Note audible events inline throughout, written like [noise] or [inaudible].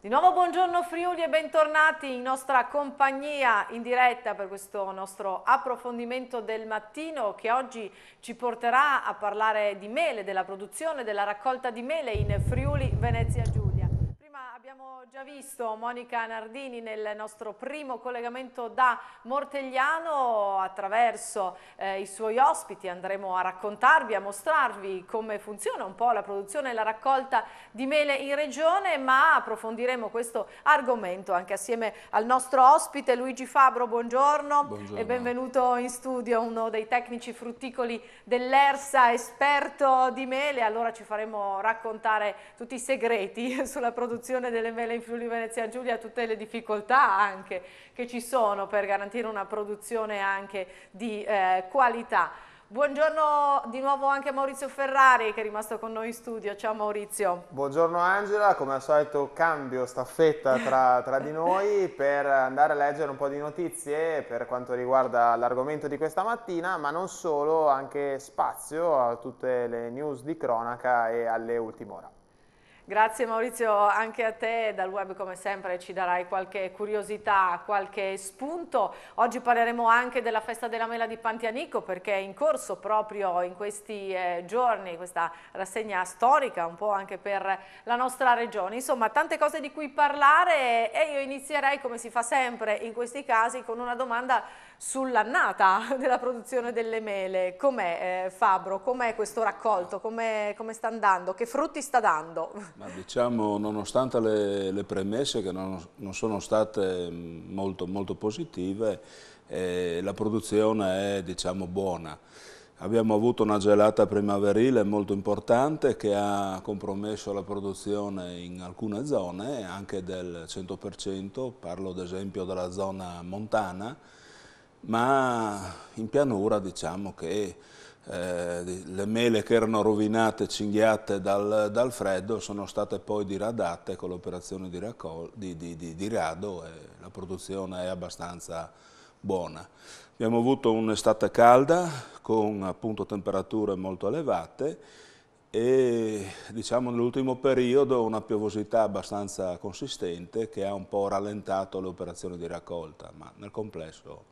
Di nuovo buongiorno Friuli e bentornati in nostra compagnia in diretta per questo nostro approfondimento del mattino che oggi ci porterà a parlare di mele, della produzione, della raccolta di mele in Friuli Venezia Giulia. Abbiamo già visto Monica Nardini nel nostro primo collegamento da Mortegliano attraverso eh, i suoi ospiti andremo a raccontarvi, a mostrarvi come funziona un po' la produzione e la raccolta di mele in regione ma approfondiremo questo argomento anche assieme al nostro ospite Luigi Fabro, buongiorno, buongiorno. e benvenuto in studio uno dei tecnici frutticoli dell'ERSA, esperto di mele, allora ci faremo raccontare tutti i segreti [laughs] sulla produzione delle delle mele in Friuli Venezia Giulia, tutte le difficoltà anche che ci sono per garantire una produzione anche di eh, qualità. Buongiorno di nuovo anche a Maurizio Ferrari che è rimasto con noi in studio. Ciao Maurizio. Buongiorno Angela, come al solito cambio staffetta tra, tra di noi per andare a leggere un po' di notizie per quanto riguarda l'argomento di questa mattina, ma non solo, anche spazio a tutte le news di cronaca e alle ultime ora. Grazie Maurizio anche a te, dal web come sempre ci darai qualche curiosità, qualche spunto. Oggi parleremo anche della festa della mela di Pantianico perché è in corso proprio in questi eh, giorni questa rassegna storica un po' anche per la nostra regione. Insomma tante cose di cui parlare e io inizierei come si fa sempre in questi casi con una domanda sull'annata [laughs] della produzione delle mele. Com'è eh, Fabro? Com'è questo raccolto? Come, come sta andando? Che frutti sta dando? Ma diciamo, nonostante le, le premesse che non, non, sono state mm, molto, molto positive, eh, la produzione è diciamo, buona. Abbiamo avuto una gelata primaverile molto importante che ha compromesso la produzione in alcune zone, anche del 100%, parlo ad esempio della zona montana, ma in pianura diciamo che eh, le mele che erano rovinate, cinghiate dal, dal, freddo sono state poi diradate con l'operazione di, di, di, di, rado e la produzione è abbastanza buona. Abbiamo avuto un'estate calda con appunto temperature molto elevate e diciamo nell'ultimo periodo una piovosità abbastanza consistente che ha un po' rallentato le operazioni di raccolta, ma nel complesso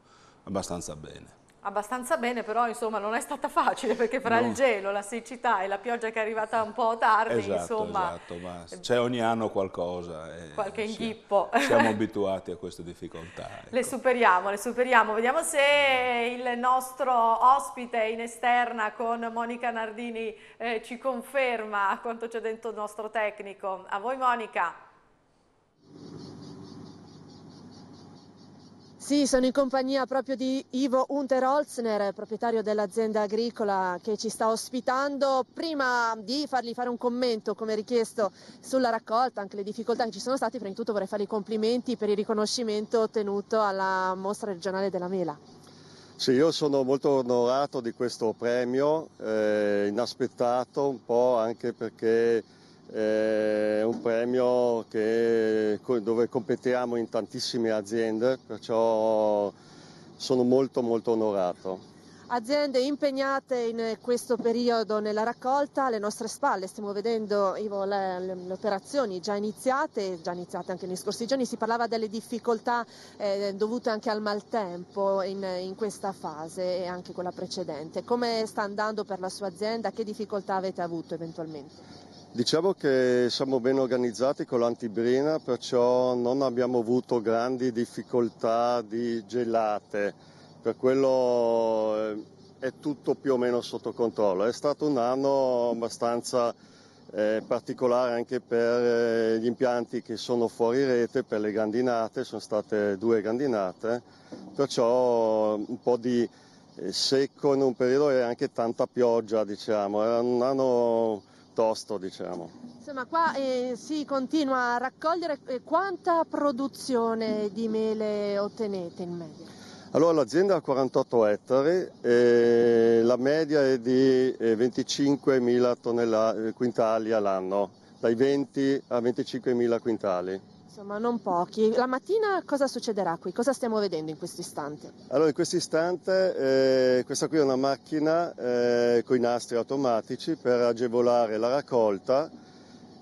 abbastanza bene abbastanza bene, però insomma non è stata facile perché fra no. il gelo, la siccità e la pioggia che è arrivata un po' tardi, esatto, insomma... Esatto, ma eh, c'è ogni anno qualcosa. Eh, qualche inghippo. Siamo, [laughs] abituati a queste difficoltà. Ecco. Le superiamo, le superiamo. Vediamo se il nostro ospite in esterna con Monica Nardini eh, ci conferma quanto ci ha detto il nostro tecnico. A voi Monica. Sì, sono in compagnia proprio di Ivo Unterholzner, proprietario dell'azienda agricola che ci sta ospitando. Prima di fargli fare un commento, come richiesto, sulla raccolta, anche le difficoltà che ci sono state, prima di tutto vorrei fare i complimenti per il riconoscimento ottenuto alla mostra regionale della mela. Sì, io sono molto onorato di questo premio, eh, inaspettato un po' anche perché è un premio che, dove competiamo in tantissime aziende, perciò sono molto molto onorato aziende impegnate in questo periodo nella raccolta alle nostre spalle. Stiamo vedendo Ivo, le, le, operazioni già iniziate, già iniziate anche negli scorsi giorni. Si parlava delle difficoltà eh, dovute anche al maltempo in, in, questa fase e anche quella precedente. Come sta andando per la sua azienda? Che difficoltà avete avuto eventualmente? Diciamo che siamo ben organizzati con l'antibrina, perciò non abbiamo avuto grandi difficoltà di gelate, per quello eh, è tutto più o meno sotto controllo. È stato un anno abbastanza eh, particolare anche per eh, gli impianti che sono fuori rete, per le grandinate, sono state due grandinate, perciò eh, un po' di secco in un periodo e anche tanta pioggia, diciamo. Era un anno tosto, diciamo. Insomma, qua eh, si continua a raccogliere eh, quanta produzione di mele ottenete in media? Allora l'azienda ha 48 ettari e eh, la media è di 25.000 eh, tonnellate, quintali all'anno, dai 20 a 25.000 quintali. Insomma, non pochi. La mattina cosa succederà qui? Cosa stiamo vedendo in questo istante? Allora, in questo istante eh, questa qui è una macchina eh, con i nastri automatici per agevolare la raccolta.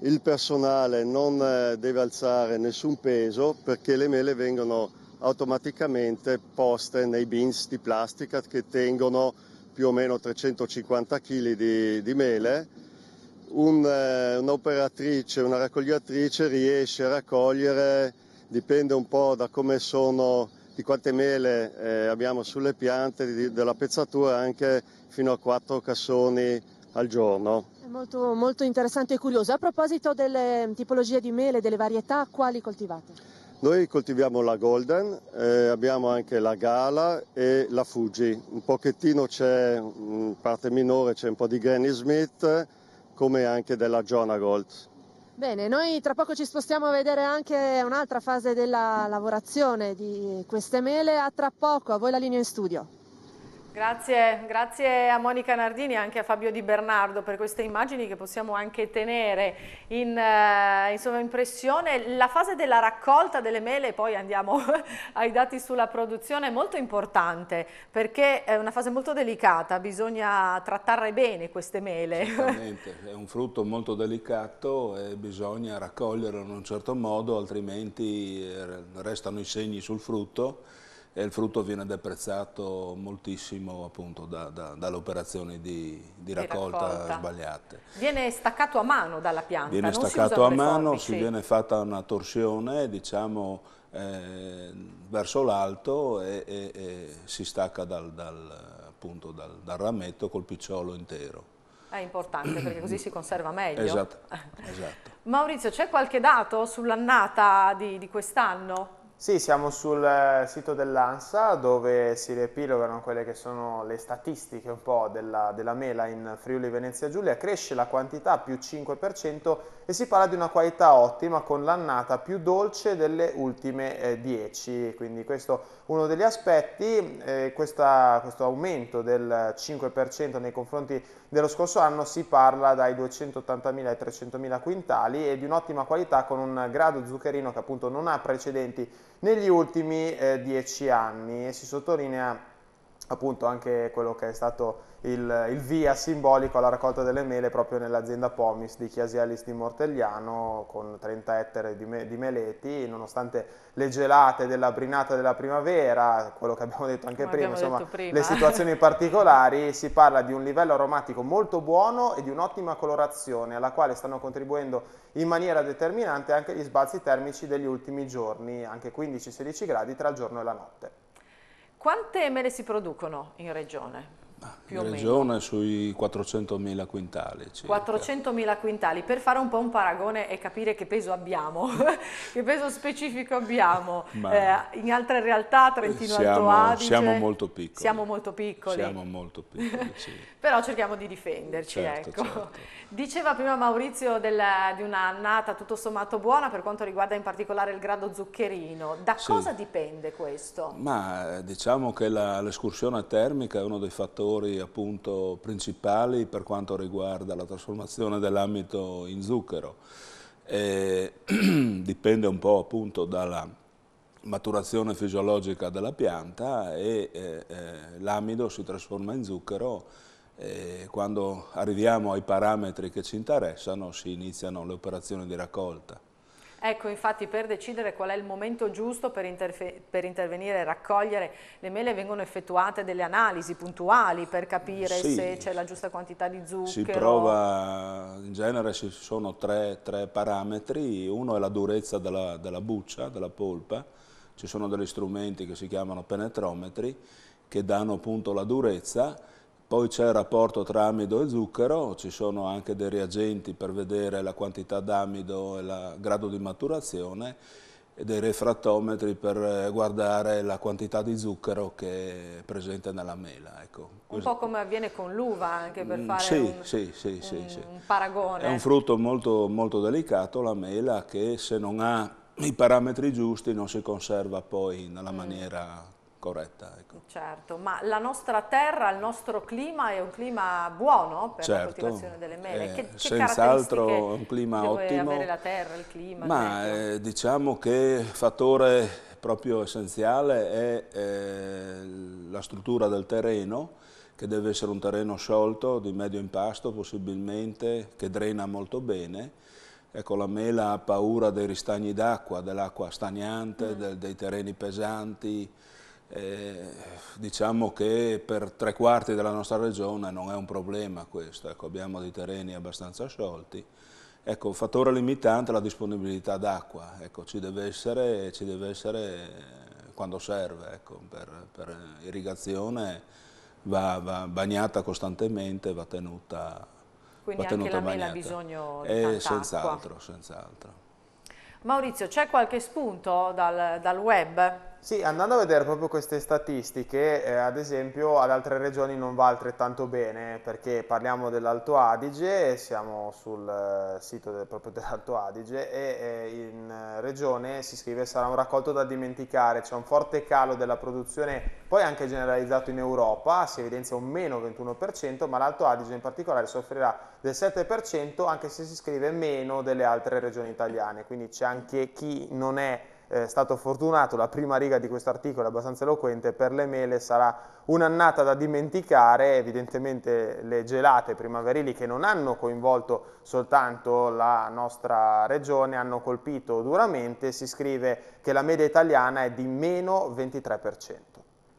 Il personale non eh, deve alzare nessun peso perché le mele vengono automaticamente poste nei bins di plastica che tengono più o meno 350 kg di, di mele un, eh, un'operatrice, una raccogliatrice riesce a raccogliere, dipende un po' da come sono, di quante mele eh, abbiamo sulle piante, di, della pezzatura anche fino a quattro cassoni al giorno. È molto, molto interessante e curioso. A proposito delle tipologie di mele, delle varietà, quali coltivate? Noi coltiviamo la Golden, eh, abbiamo anche la Gala e la Fuji. Un pochettino c'è, in parte minore, c'è un po' di Granny Smith come anche della Jonagold. Bene, noi tra poco ci spostiamo a vedere anche un'altra fase della lavorazione di queste mele. A tra poco, a voi la linea in studio. Grazie, grazie, a Monica Nardini e anche a Fabio Di Bernardo per queste immagini che possiamo anche tenere in, eh, insomma, impressione. La fase della raccolta delle mele, poi andiamo [laughs] ai dati sulla produzione, è molto importante perché è una fase molto delicata, bisogna trattare bene queste mele. Certamente, è un frutto molto delicato e bisogna raccoglierlo in un certo modo, altrimenti eh, restano i segni sul frutto e il frutto viene deprezzato moltissimo appunto da, da, dalle operazioni di, di, raccolta di, raccolta sbagliate. Viene staccato a mano dalla pianta? Viene staccato a mano, forbici. si viene fatta una torsione diciamo eh, verso l'alto e, e, e, si stacca dal, dal, appunto, dal, dal rametto col picciolo intero. È importante perché così si conserva meglio. Esatto. [laughs] esatto. Maurizio, c'è qualche dato sull'annata di, di quest'anno? Sì, siamo sul eh, sito dell'ANSA dove si riepilogano quelle che sono le statistiche un po' della, della mela in Friuli Venezia Giulia, cresce la quantità più 5% e si parla di una qualità ottima con l'annata più dolce delle ultime 10, eh, quindi questo è uno degli aspetti, eh, questa, questo aumento del 5% nei confronti dello scorso anno si parla dai 280.000 ai 300.000 quintali e di un'ottima qualità con un grado zuccherino che appunto non ha precedenti negli ultimi 10 eh, anni e si sottolinea appunto anche quello che è stato il, il, via simbolico alla raccolta delle mele proprio nell'azienda Pomis di Chiasialis di Mortegliano con 30 ettari di, me, di, meleti, nonostante le gelate della brinata della primavera, quello che abbiamo detto anche prima, detto prima. le situazioni particolari, si parla di un livello aromatico molto buono e di un'ottima colorazione alla quale stanno contribuendo in maniera determinante anche gli sbalzi termici degli ultimi giorni, anche 15-16 gradi tra il giorno e la notte. Quante mele si producono in regione? più in regione sui 400.000 quintali. 400.000 quintali, per fare un po' un paragone e capire che peso abbiamo, [laughs] che peso specifico abbiamo. Eh, in altre realtà, Trentino siamo, Alto Adige... Siamo molto piccoli. Siamo molto piccoli. Siamo molto piccoli, sì. [laughs] Però cerchiamo di difenderci, certo, ecco. certo. Diceva prima Maurizio della, di un'annata tutto sommato buona per quanto riguarda in particolare il grado zuccherino. Da sì. cosa dipende questo? Ma eh, diciamo che l'escursione termica è uno dei fattori fattori appunto principali per quanto riguarda la trasformazione dell'ambito in zucchero. E, [clears throat] dipende un po' appunto dalla maturazione fisiologica della pianta e eh, l'amido si trasforma in zucchero e quando arriviamo ai parametri che ci interessano si iniziano le operazioni di raccolta. Ecco, infatti per decidere qual è il momento giusto per, per intervenire e raccogliere le mele vengono effettuate delle analisi puntuali per capire sì, se c'è la giusta quantità di zucchero. Si prova, in genere ci sono tre, tre parametri, uno è la durezza della, della buccia, della polpa, ci sono degli strumenti che si chiamano penetrometri che danno appunto la durezza poi c'è il rapporto tra amido e zucchero, ci sono anche dei reagenti per vedere la quantità d'amido e il grado di maturazione e dei refrattometri per eh, guardare la quantità di zucchero che è presente nella mela. Ecco. Un po' come avviene con l'uva anche per mm, fare sì, un, sì, sì, un, paragone. È un frutto molto, molto delicato, la mela, che se non ha i parametri giusti non si conserva poi nella mm. maniera corretta. Ecco. Certo, ma la nostra terra, il nostro clima è un clima buono per certo, la coltivazione delle mele? Eh, che, che senz'altro è un clima ottimo. avere la terra, il clima? Ma eh, diciamo che fattore proprio essenziale è eh, la struttura del terreno, che deve essere un terreno sciolto, di medio impasto possibilmente, che drena molto bene. Ecco, la mela ha paura dei ristagni d'acqua, dell'acqua stagnante, mm. del, dei terreni pesanti, eh, diciamo che per tre quarti della nostra regione non è un problema questo, ecco, abbiamo dei terreni abbastanza sciolti. Ecco, il fattore limitante la disponibilità d'acqua, ecco, ci, ci, deve essere, quando serve, ecco, per, per, irrigazione va, va, bagnata costantemente, va tenuta Quindi anche la bagnata. mela ha bisogno di eh, senz'altro, senz'altro. Maurizio, c'è qualche spunto dal, dal web? Sì, andando a vedere proprio queste statistiche, eh, ad esempio ad altre regioni non va altrettanto bene, perché parliamo dell'Alto Adige, siamo sul eh, sito del, proprio dell'Alto Adige e eh, in regione si scrive sarà un raccolto da dimenticare, c'è un forte calo della produzione, poi anche generalizzato in Europa, si evidenzia un meno 21%, ma l'Alto Adige in particolare soffrirà del 7% anche se si scrive meno delle altre regioni italiane, quindi c'è anche chi non è è stato fortunato, la prima riga di questo articolo è abbastanza eloquente, per le mele sarà un'annata da dimenticare, evidentemente le gelate primaverili che non hanno coinvolto soltanto la nostra regione, hanno colpito duramente, si scrive che la media italiana è di meno 23%.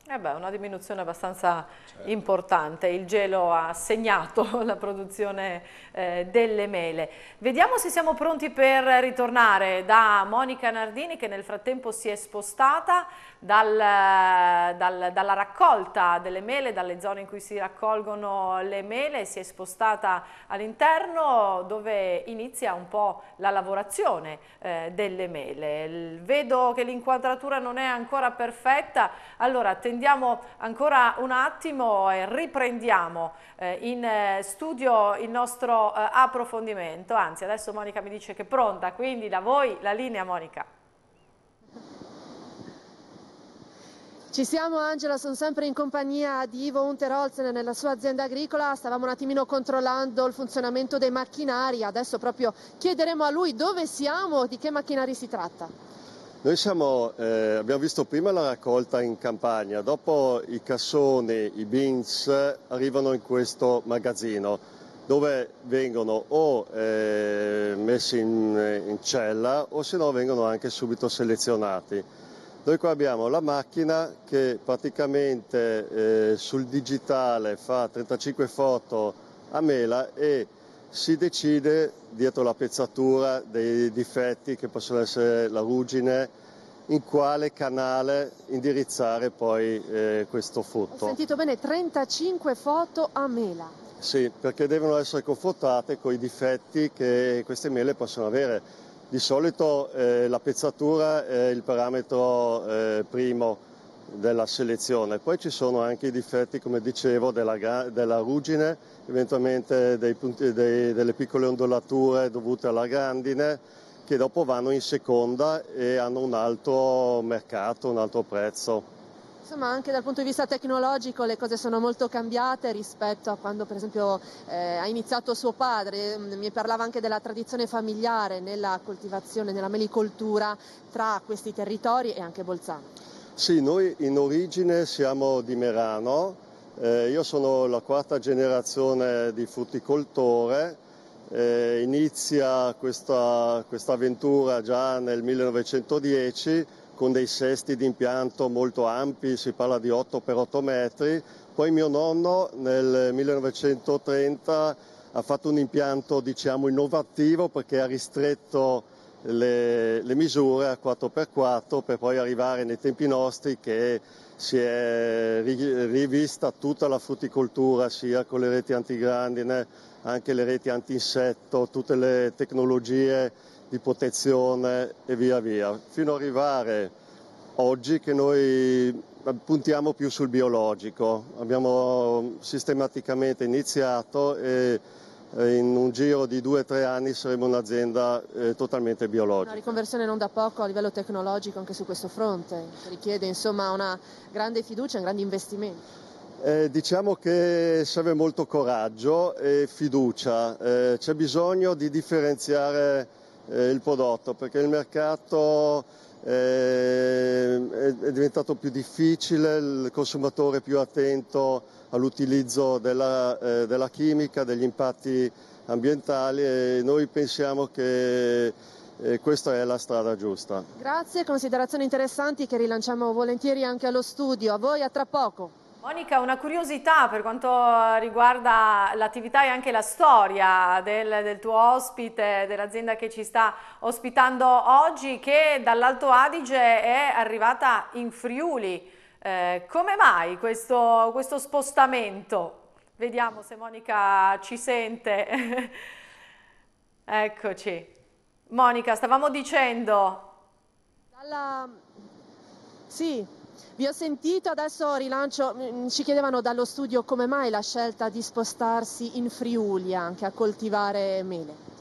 Eh beh, una diminuzione abbastanza certo. importante, il gelo ha segnato [laughs] la produzione eh, delle mele. Vediamo se siamo pronti per ritornare da Monica Nardini che nel frattempo si è spostata dal, dal, dalla raccolta delle mele, dalle zone in cui si raccolgono le mele, si è spostata all'interno dove inizia un po' la lavorazione eh, delle mele. Vedo che l'inquadratura non è ancora perfetta, allora attendiamo ancora un attimo e riprendiamo eh, in eh, studio il nostro eh, approfondimento, anzi adesso Monica mi dice che è pronta, quindi da voi la linea Monica. Ci siamo Angela, sono sempre in compagnia di Ivo Unterolzen nella sua azienda agricola, stavamo un attimino controllando il funzionamento dei macchinari, adesso proprio chiederemo a lui dove siamo, di che macchinari si tratta. Noi siamo, eh, abbiamo visto prima la raccolta in campagna, dopo i cassoni, i beans arrivano in questo magazzino dove vengono o eh, messi in, in cella o se no vengono anche subito selezionati. Noi qua abbiamo la macchina che praticamente eh, sul digitale fa 35 foto a mela e si decide dietro la pezzatura dei difetti che possono essere la ruggine, in quale canale indirizzare poi eh, questo frutto. Ho sentito bene, 35 foto a mela. Sì, perché devono essere confrontate con i difetti che queste mele possono avere di solito eh, la pezzatura è il parametro eh, primo della selezione, poi ci sono anche i difetti, come dicevo, della, della ruggine, eventualmente dei punti, dei, delle piccole ondulature dovute alla grandine, che dopo vanno in seconda e hanno un altro mercato, un altro prezzo. Insomma anche dal punto di vista tecnologico le cose sono molto cambiate rispetto a quando per esempio eh, ha iniziato suo padre, mm, mi parlava anche della tradizione familiare nella coltivazione, nella melicoltura tra questi territori e anche Bolzano. Sì, noi in origine siamo di Merano, eh, io sono la quarta generazione di frutticoltore, eh, inizia questa, questa avventura già nel 1910 con dei sesti di impianto molto ampi, si parla di 8 x 8 metri. Poi mio nonno nel 1930 ha fatto un impianto diciamo, innovativo perché ha ristretto le, le misure a 4x4 per poi arrivare nei tempi nostri che si è rivista tutta la frutticoltura, sia con le reti antigrandine, anche le reti antinsetto, tutte le tecnologie di protezione e via via, fino ad arrivare oggi che noi eh, puntiamo più sul biologico. Abbiamo sistematicamente iniziato e eh, in un giro di due o tre anni saremo un'azienda eh, totalmente biologica. Una riconversione non da poco a livello tecnologico anche su questo fronte, richiede insomma, una grande fiducia, un grande investimento. Eh, diciamo che serve molto coraggio e fiducia, eh, c'è bisogno di differenziare eh, il prodotto perché il mercato eh, è diventato più difficile, il consumatore più attento all'utilizzo della, eh, della chimica, degli impatti ambientali e noi pensiamo che e eh, questa è la strada giusta. Grazie, considerazioni interessanti che rilanciamo volentieri anche allo studio. A voi a tra poco. Monica, una curiosità per quanto riguarda l'attività e anche la storia del, del tuo ospite, dell'azienda che ci sta ospitando oggi, che dall'Alto Adige è arrivata in Friuli. Eh, come mai questo, questo, spostamento? Vediamo se Monica ci sente. [laughs] Eccoci. Monica, stavamo dicendo... Dalla... Sì, vi ho sentito, adesso rilancio, mm, ci chiedevano dallo studio come mai la scelta di spostarsi in Friuli anche a coltivare mele.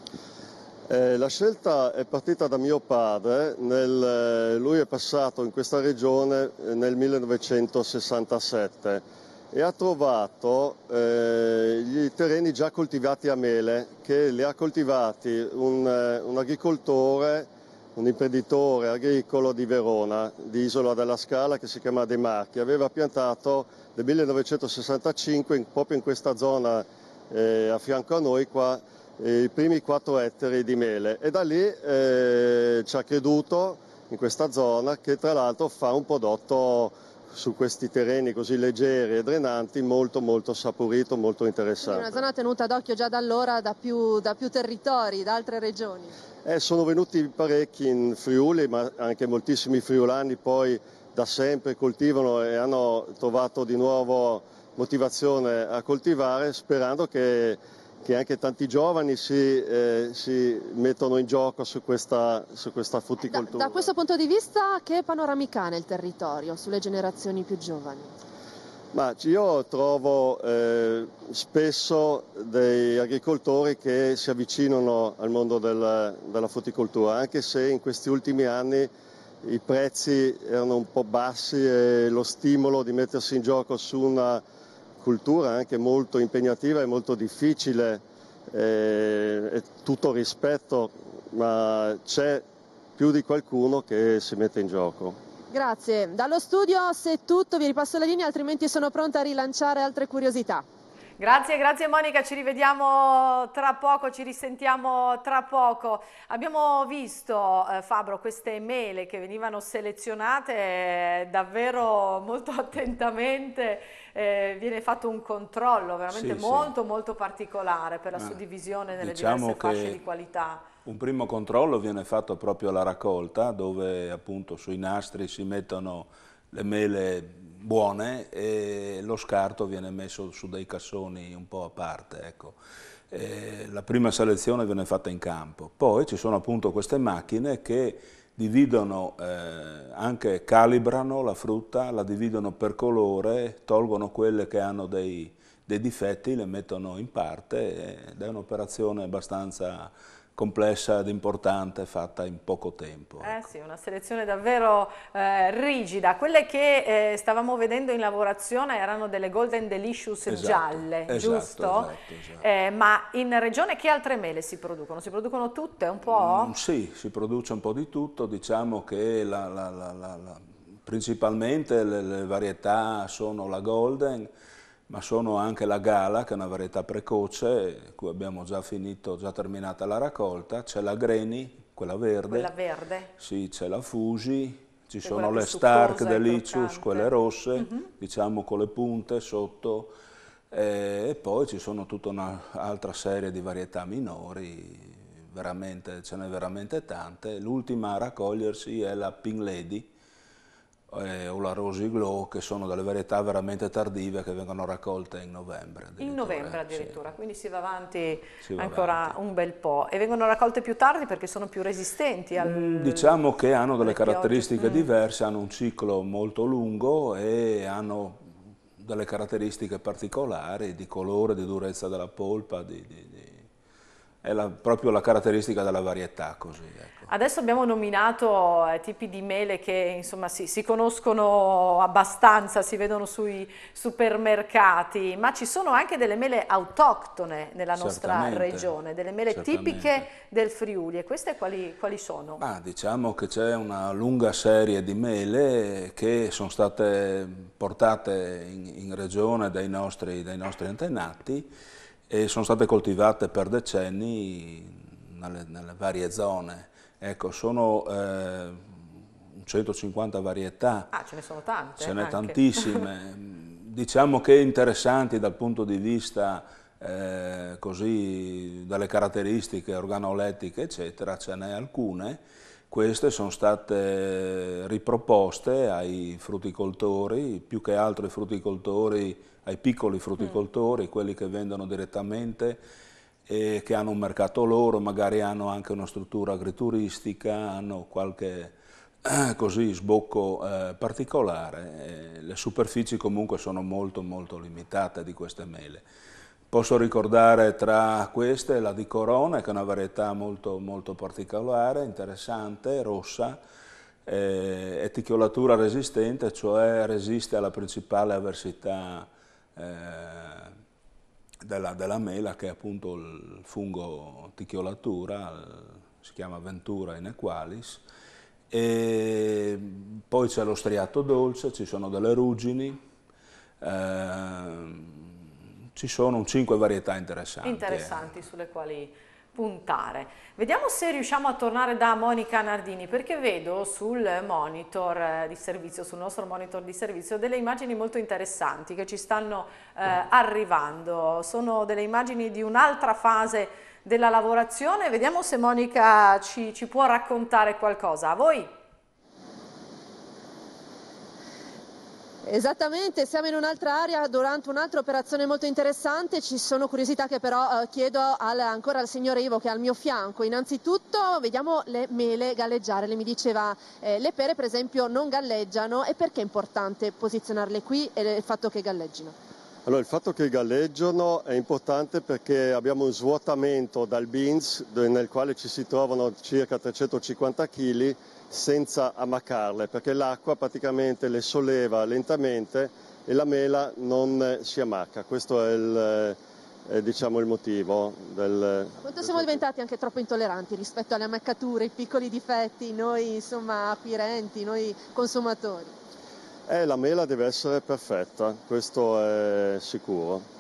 Eh, la scelta è partita da mio padre, nel, eh, lui è passato in questa regione eh, nel 1967 e ha trovato eh, i terreni già coltivati a mele, che li ha coltivati un, eh, un agricoltore, un imprenditore agricolo di Verona, di Isola della Scala, che si chiama De Marchi. Aveva piantato nel 1965 proprio in questa zona eh, a fianco a noi qua i primi 4 ettari di mele e da lì eh, ci ha creduto in questa zona che tra l'altro fa un prodotto su questi terreni così leggeri e drenanti molto molto saporito, molto interessante. È una zona tenuta d'occhio già da allora da più, da più territori, da altre regioni. Eh, sono venuti parecchi in Friuli, ma anche moltissimi friulani poi da sempre coltivano e hanno trovato di nuovo motivazione a coltivare sperando che che anche tanti giovani si, eh, si mettono in gioco su questa, su questa frutticoltura. Da, da, questo punto di vista che panoramica ha nel territorio sulle generazioni più giovani? Ma io trovo eh, spesso degli agricoltori che si avvicinano al mondo del, della frutticoltura, anche se in questi ultimi anni i prezzi erano un po' bassi e lo stimolo di mettersi in gioco su una cultura anche molto impegnativa e molto difficile, eh, è tutto rispetto, ma c'è più di qualcuno che si mette in gioco. Grazie. Dallo studio, se è tutto, vi ripasso la linea, altrimenti sono pronta a rilanciare altre curiosità. Grazie, grazie Monica, ci rivediamo tra poco, ci risentiamo tra poco. Abbiamo visto, eh, Fabro, queste mele che venivano selezionate eh, davvero molto [laughs] attentamente, eh, viene fatto un controllo veramente sì, molto sì. molto particolare per la Ma suddivisione nelle diciamo diverse fasce di qualità. Un primo controllo viene fatto proprio alla raccolta, dove appunto sui nastri si mettono le mele buone e lo scarto viene messo su dei cassoni un po' a parte. Ecco. la prima selezione viene fatta in campo, poi ci sono appunto queste macchine che dividono, eh, anche calibrano la frutta, la dividono per colore, tolgono quelle che hanno dei, dei difetti, le mettono in parte ed è un'operazione abbastanza complessa ed importante fatta in poco tempo. Eh ecco. sì, una selezione davvero eh, rigida. Quelle che eh, stavamo vedendo in lavorazione erano delle Golden Delicious esatto, gialle, esatto, giusto? Esatto, esatto. Eh, ma in regione che altre mele si producono? Si producono tutte un po'? Mm, sì, si produce un po' di tutto, diciamo che la, la, la, principalmente le, le varietà sono la Golden, ma sono anche la Gala, che è una varietà precoce, cui abbiamo già finito, già terminata la raccolta, c'è la Greni, quella verde, quella verde. Sì, c'è la Fuji, ci che sono le Stark Delicious, quelle rosse, uh mm-hmm. -huh. diciamo con le punte sotto, e poi ci sono tutta un'altra serie di varietà minori, veramente, ce n'è veramente tante. L'ultima a raccogliersi è la Pink Lady, eh, o la Rosy Glow, che sono delle varietà veramente tardive che vengono raccolte in novembre. In novembre addirittura, sì. quindi si va avanti si va ancora avanti. un bel po'. E vengono raccolte più tardi perché sono più resistenti? Al... Mm, diciamo che hanno delle caratteristiche piogge. Mm. diverse, hanno un ciclo molto lungo e hanno delle caratteristiche particolari di colore, di durezza della polpa, di, di, di è la, proprio la caratteristica della varietà. Così, ecco. Adesso abbiamo nominato eh, tipi di mele che insomma, si, si, conoscono abbastanza, si vedono sui supermercati, ma ci sono anche delle mele autoctone nella nostra certamente, regione, delle mele certamente. tipiche del Friuli e queste quali, quali sono? Ma diciamo che c'è una lunga serie di mele che sono state portate in, in regione dai nostri, dai nostri antenati e sono state coltivate per decenni nelle, nelle varie zone. Ecco, sono eh, 150 varietà. Ah, ce ne sono tante. Ce ne tantissime. [laughs] diciamo che interessanti dal punto di vista eh, così, dalle caratteristiche organolettiche, eccetera, ce n'è alcune. Queste sono state riproposte ai frutticoltori, più che altro i fruticoltori ai piccoli frutticoltori, mm. quelli che vendono direttamente e che hanno un mercato loro, magari hanno anche una struttura agrituristica, hanno qualche [clears throat] così, sbocco eh, particolare. Eh, le superfici comunque sono molto molto limitate di queste mele. Posso ricordare tra queste la di Corona, che è una varietà molto, molto particolare, interessante, rossa, eh, reticolatura resistente, cioè resiste alla principale avversità eh, della, della, mela che è appunto il fungo ticchiolatura, si chiama Ventura in Equalis, e poi c'è lo striato dolce, ci sono delle ruggini, eh, ci sono cinque varietà interessanti. Interessanti sulle quali puntare. Vediamo se riusciamo a tornare da Monica Nardini perché vedo sul monitor eh, di servizio, sul nostro monitor di servizio, delle immagini molto interessanti che ci stanno eh, mm. arrivando. Sono delle immagini di un'altra fase della lavorazione. Vediamo se Monica ci, ci può raccontare qualcosa. A voi? Esattamente, siamo in un'altra area durante un'altra operazione molto interessante, ci sono curiosità che però eh, chiedo al, ancora al signore Ivo che è al mio fianco. Innanzitutto vediamo le mele galleggiare, lei mi diceva eh, le pere per esempio non galleggiano e perché è importante posizionarle qui e il fatto che galleggino? Allora, il fatto che galleggiano è importante perché abbiamo un svuotamento dal beans nel quale ci si trovano circa 350 kg senza ammaccarle, perché l'acqua praticamente le solleva lentamente e la mela non eh, si ammacca. Questo è il, eh, è, diciamo, il motivo del... Quanto siamo diventati anche troppo intolleranti rispetto alle ammaccature, ai piccoli difetti, noi insomma acquirenti, noi consumatori? Eh, la mela deve essere perfetta, questo è sicuro.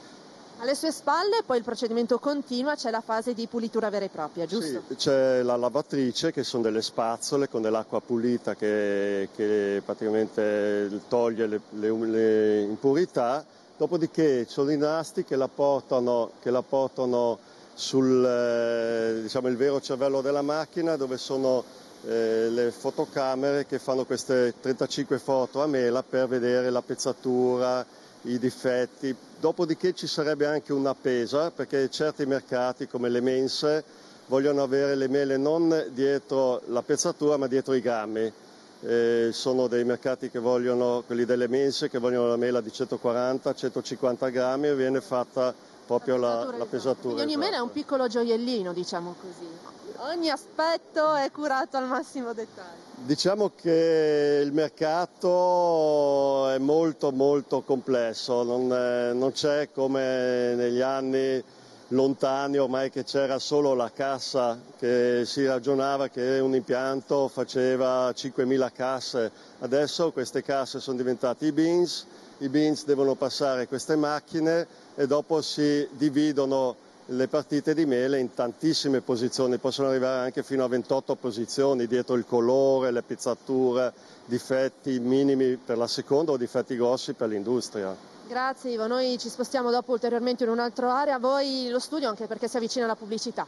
Alle sue spalle poi il procedimento continua, c'è la fase di pulitura vera e propria, giusto? Sì, c'è la lavatrice che sono delle spazzole con dell'acqua pulita che, che praticamente toglie le, le, um, le, impurità, dopodiché ci sono i nasti che la portano, che la portano sul eh, diciamo, il vero cervello della macchina dove sono eh, le fotocamere che fanno queste 35 foto a mela per vedere la pezzatura, i difetti. Dopodiché ci sarebbe anche una pesa perché certi mercati come le mense vogliono avere le mele non dietro la pezzatura ma dietro i gammi. Eh, sono dei mercati che vogliono, quelli delle mense, che vogliono la mela di 140-150 grammi e viene fatta proprio la pesatura. La, la pesatura diciamo. ogni esatto. mela è un piccolo gioiellino, diciamo così. Ogni aspetto è curato al massimo dettaglio. Diciamo che il mercato è molto molto complesso, eh, non, c'è come negli anni lontani ormai che c'era solo la cassa, che si ragionava che un impianto faceva 5.000 casse, adesso queste casse sono diventate i beans, i beans devono passare queste macchine e dopo si dividono le partite di mele in tantissime posizioni, possono arrivare anche fino a 28 posizioni dietro il colore, le pizzature, difetti minimi per la seconda o difetti grossi per l'industria. Grazie Ivo, noi ci spostiamo dopo ulteriormente in un'altra area, voi lo studio anche perché si avvicina la pubblicità.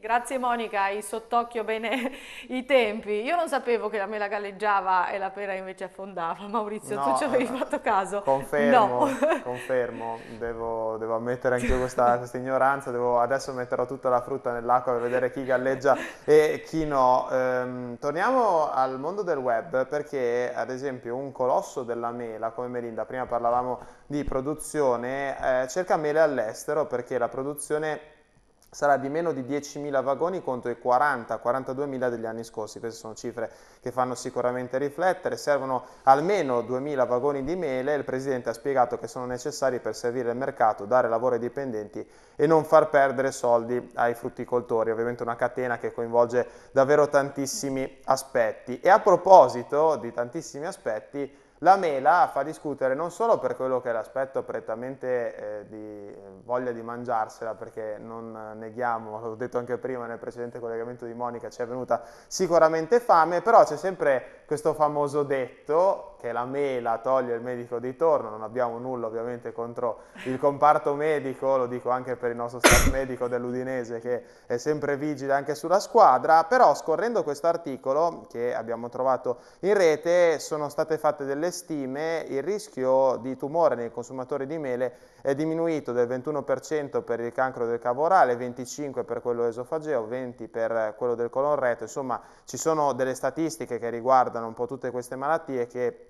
Grazie Monica, hai sott'occhio bene [laughs] i tempi. Io non sapevo che la mela galleggiava e la pera invece affondava. Maurizio, no, tu ci avevi fatto eh, caso? Confermo, no. [laughs] confermo. Devo, devo ammettere anche io questa, [laughs] questa, ignoranza. Devo, adesso metterò tutta la frutta nell'acqua per vedere chi galleggia e chi no. Ehm, torniamo al mondo del web perché ad esempio un colosso della mela come Melinda, prima parlavamo di produzione, eh, cerca mele all'estero perché la produzione sarà di meno di 10.000 vagoni contro i 40-42.000 degli anni scorsi. Queste sono cifre che fanno sicuramente riflettere. Servono almeno 2.000 vagoni di mele. Il Presidente ha spiegato che sono necessari per servire il mercato, dare lavoro ai dipendenti e non far perdere soldi ai frutticoltori. Ovviamente una catena che coinvolge davvero tantissimi aspetti. E a proposito di tantissimi aspetti, la mela fa discutere non solo per quello che è l'aspetto prettamente eh, di eh, voglia di mangiarsela, perché non neghiamo, [laughs] l'ho detto anche prima nel precedente collegamento di Monica, ci è venuta sicuramente fame, però c'è sempre questo famoso detto che la mela toglie il medico di torno, non abbiamo nulla ovviamente contro il comparto medico, lo dico anche per il nostro staff medico dell'Udinese che è sempre vigile anche sulla squadra, però scorrendo questo articolo che abbiamo trovato in rete sono state fatte delle le stime, il rischio di tumore nei consumatori di mele è diminuito del 21% per il cancro del cavo orale, 25% per quello esofageo, 20% per quello del colon retto, insomma ci sono delle statistiche che riguardano un po' tutte queste malattie che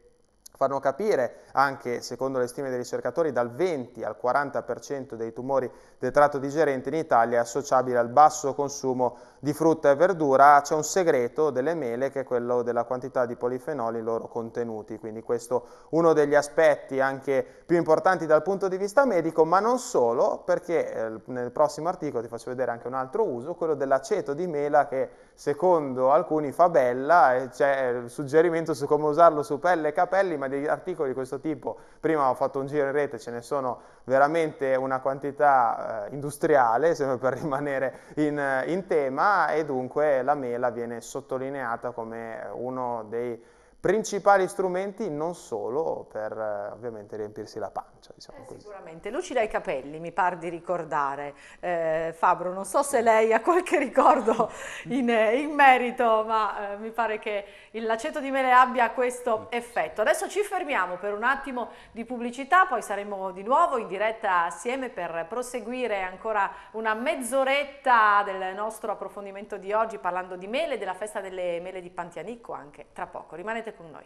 fanno capire anche, secondo le stime dei ricercatori, dal 20 al 40% dei tumori del tratto digerente in Italia è associabile al basso consumo di frutta e verdura. C'è un segreto delle mele che è quello della quantità di polifenoli loro contenuti, quindi questo è uno degli aspetti anche più importanti dal punto di vista medico, ma non solo, perché eh, nel prossimo articolo ti faccio vedere anche un altro uso, quello dell'aceto di mela che secondo alcuni fa bella, c'è il suggerimento su come usarlo su pelle e capelli, ma degli articoli di questo tipo, prima ho fatto un giro in rete, ce ne sono veramente una quantità eh, industriale, [laughs] sempre per rimanere in, eh, in tema, e dunque la mela viene sottolineata come uno dei principali strumenti non solo per eh, ovviamente riempirsi la pancia. Diciamo eh, sicuramente, lucida ai capelli mi par di ricordare, eh, Fabro non so se lei ha qualche ricordo [laughs] in, eh, in merito ma eh, mi pare che il laceto di mele abbia questo effetto. Adesso ci fermiamo per un attimo di pubblicità, poi saremo di nuovo in diretta assieme per proseguire ancora una mezz'oretta del nostro approfondimento di oggi parlando di mele, della festa delle mele di Pantianicco anche tra poco. Rimanete con noi.